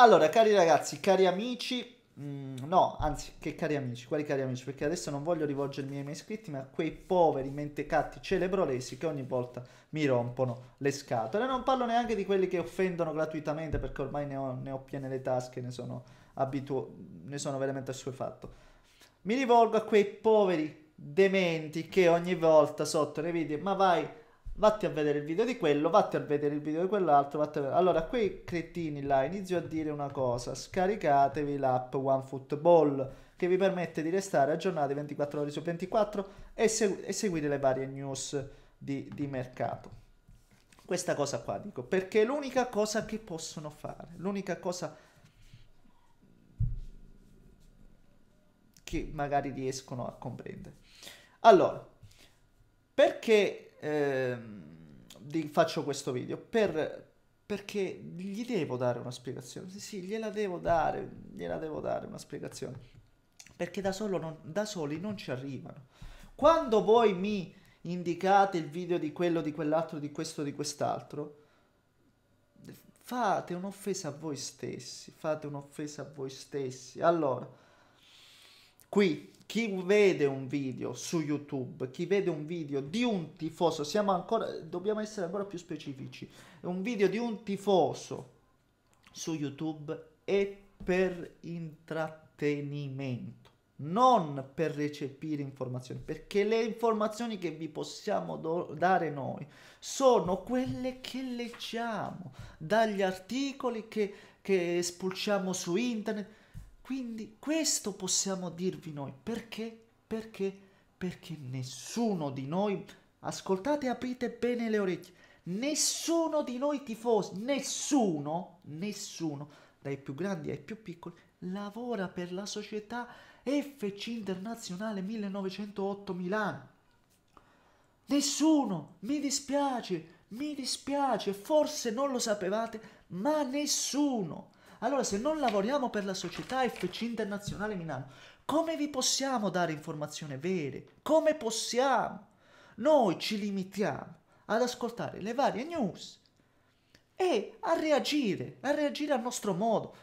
Allora, cari ragazzi, cari amici, mh, mm, no, anzi, che cari amici, quali cari amici? Perché adesso non voglio rivolgermi ai miei iscritti, ma a quei poveri mentecatti celebrolesi che ogni volta mi rompono le scatole. Non parlo neanche di quelli che offendono gratuitamente, perché ormai ne ho, ne ho piene le tasche, ne sono, abitu- ne sono veramente assuefatto. Mi rivolgo a quei poveri dementi che ogni volta sotto le video, ma vai vatti a vedere il video di quello, vatti a vedere il video di quell'altro. Vatti a... Allora, quei cretini là inizio a dire una cosa: scaricatevi l'app OneFootball che vi permette di restare aggiornati 24 ore su 24 e, segu- e seguire le varie news di, di mercato. Questa cosa qua dico perché è l'unica cosa che possono fare, l'unica cosa che magari riescono a comprendere. Allora, perché eh, di, faccio questo video per, perché gli devo dare una spiegazione. Sì, sì, gliela devo dare, gliela devo dare una spiegazione. Perché da, non, da soli non ci arrivano. Quando voi mi indicate il video di quello, di quell'altro, di questo, di quest'altro, fate un'offesa a voi stessi, fate un'offesa a voi stessi. Allora, Qui chi vede un video su YouTube, chi vede un video di un tifoso, siamo ancora, dobbiamo essere ancora più specifici, un video di un tifoso su YouTube è per intrattenimento, non per recepire informazioni, perché le informazioni che vi possiamo do- dare noi sono quelle che leggiamo dagli articoli che, che spulciamo su internet quindi questo possiamo dirvi noi. Perché? Perché? Perché nessuno di noi, ascoltate e aprite bene le orecchie, nessuno di noi tifosi, nessuno, nessuno, dai più grandi ai più piccoli, lavora per la società FC Internazionale 1908 Milano. Nessuno, mi dispiace, mi dispiace, forse non lo sapevate, ma nessuno allora, se non lavoriamo per la società FC Internazionale Milano, come vi possiamo dare informazioni vere? Come possiamo? Noi ci limitiamo ad ascoltare le varie news e a reagire, a reagire al nostro modo,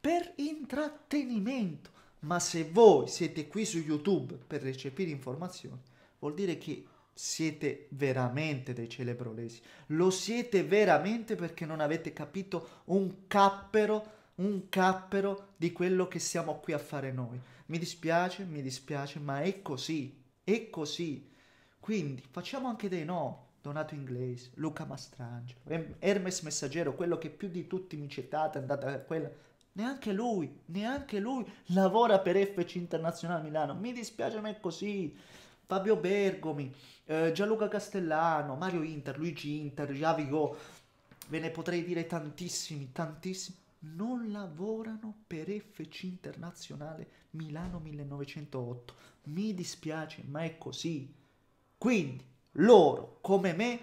per intrattenimento. Ma se voi siete qui su YouTube per recepire informazioni, vuol dire che siete veramente dei celebrolesi. Lo siete veramente perché non avete capito un cappero un cappero di quello che siamo qui a fare noi. Mi dispiace, mi dispiace, ma è così, è così. Quindi facciamo anche dei no. Donato Inglese, Luca Mastrange, Hermes Messaggero, quello che più di tutti mi citate, andate a quella. Neanche lui, neanche lui lavora per FC Internazionale Milano. Mi dispiace, ma è così. Fabio Bergomi, eh, Gianluca Castellano, Mario Inter, Luigi Inter, Javigo, ve ne potrei dire tantissimi, tantissimi non lavorano per FC Internazionale Milano 1908. Mi dispiace, ma è così. Quindi loro, come me,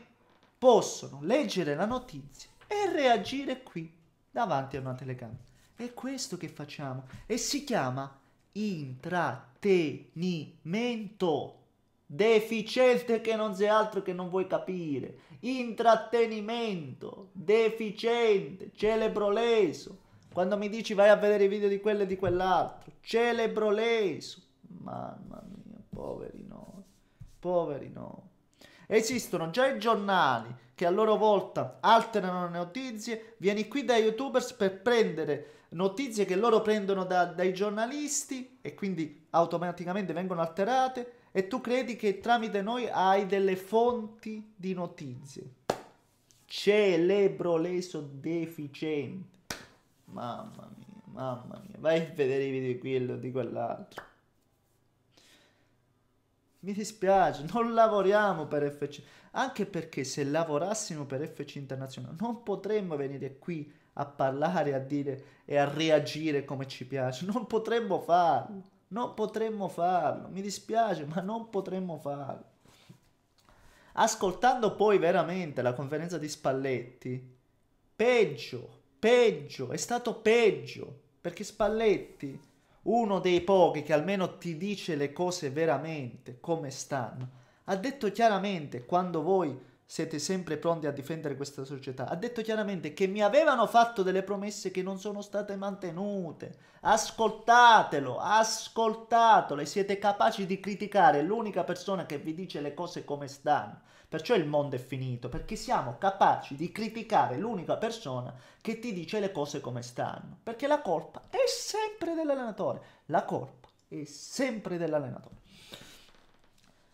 possono leggere la notizia e reagire qui davanti a una telecamera. È questo che facciamo e si chiama intrattenimento deficiente che non sei altro che non vuoi capire, intrattenimento, deficiente, celebro leso. Quando mi dici vai a vedere i video di quello e di quell'altro, celebro leso. Mamma mia, poveri no, poveri no. Esistono già i giornali che a loro volta alterano le notizie, vieni qui da youtubers per prendere notizie che loro prendono da, dai giornalisti e quindi automaticamente vengono alterate e tu credi che tramite noi hai delle fonti di notizie. Celebro leso deficiente. Mamma mia, mamma mia. Vai a vedere i video di quello, di quell'altro. Mi dispiace, non lavoriamo per FC. Anche perché se lavorassimo per FC Internazionale non potremmo venire qui a parlare, a dire e a reagire come ci piace. Non potremmo farlo. Non potremmo farlo, mi dispiace, ma non potremmo farlo. Ascoltando poi veramente la conferenza di Spalletti, peggio, peggio, è stato peggio, perché Spalletti, uno dei pochi che almeno ti dice le cose veramente come stanno, ha detto chiaramente quando voi siete sempre pronti a difendere questa società. Ha detto chiaramente che mi avevano fatto delle promesse che non sono state mantenute. Ascoltatelo, ascoltatelo e siete capaci di criticare l'unica persona che vi dice le cose come stanno. Perciò il mondo è finito, perché siamo capaci di criticare l'unica persona che ti dice le cose come stanno. Perché la colpa è sempre dell'allenatore. La colpa è sempre dell'allenatore.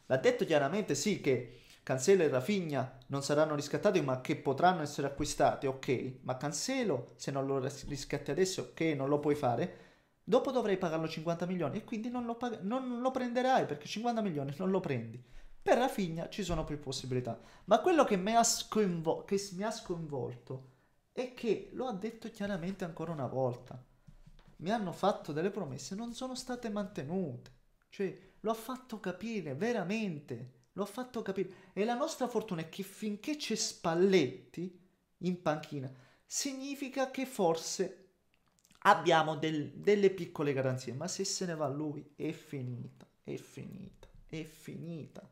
L'ha detto chiaramente sì che Cancelo e Rafinha non saranno riscattati ma che potranno essere acquistati, ok, ma Cancelo se non lo riscatti adesso, ok, non lo puoi fare, dopo dovrei pagarlo 50 milioni e quindi non lo, pag- non lo prenderai perché 50 milioni non lo prendi. Per Rafinha ci sono più possibilità, ma quello che mi ha, sconvo- che mi ha sconvolto è che lo ha detto chiaramente ancora una volta. Mi hanno fatto delle promesse, non sono state mantenute. Cioè, lo ha fatto capire veramente L'ho fatto capire. E la nostra fortuna è che finché c'è Spalletti in panchina, significa che forse abbiamo del, delle piccole garanzie. Ma se se ne va lui, è finita, è finita, è finita.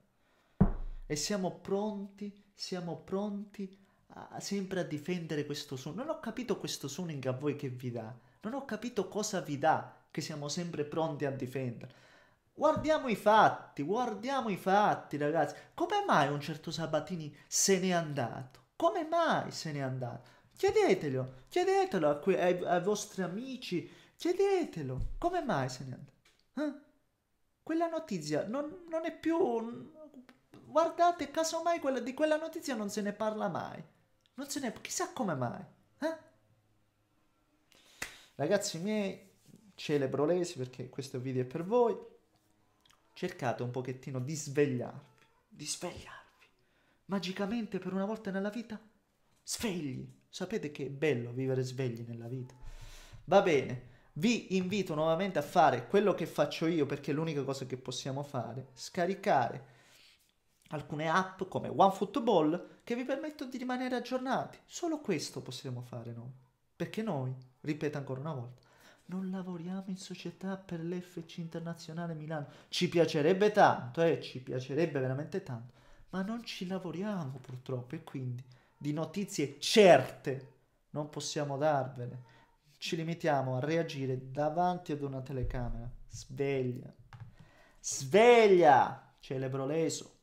E siamo pronti, siamo pronti a, sempre a difendere questo sonno. Non ho capito questo sonning a voi che vi dà. Non ho capito cosa vi dà che siamo sempre pronti a difendere. Guardiamo i fatti, guardiamo i fatti, ragazzi. Come mai un certo Sabatini se n'è andato? Come mai se n'è andato? Chiedetelo, chiedetelo a que- ai, ai, vostri amici, chiedetelo. Come mai se n'è andato? Eh? Quella notizia non, non è più... Guardate, casomai quella, di quella notizia non se ne parla mai. Non se ne... Chissà come mai. Eh? Ragazzi miei, celebro lesi perché questo video è per voi cercate un pochettino di svegliarvi, di svegliarvi. Magicamente per una volta nella vita, svegli. Sapete che è bello vivere svegli nella vita. Va bene, vi invito nuovamente a fare quello che faccio io perché è l'unica cosa che possiamo fare, scaricare alcune app come OneFootball che vi permettono di rimanere aggiornati. Solo questo possiamo fare noi, perché noi, ripeto ancora una volta, non lavoriamo in società per l'FC Internazionale Milano. Ci piacerebbe tanto, eh, ci piacerebbe veramente tanto, ma non ci lavoriamo purtroppo e quindi di notizie certe non possiamo darvele. Ci limitiamo a reagire davanti ad una telecamera. Sveglia. Sveglia! Celebro leso.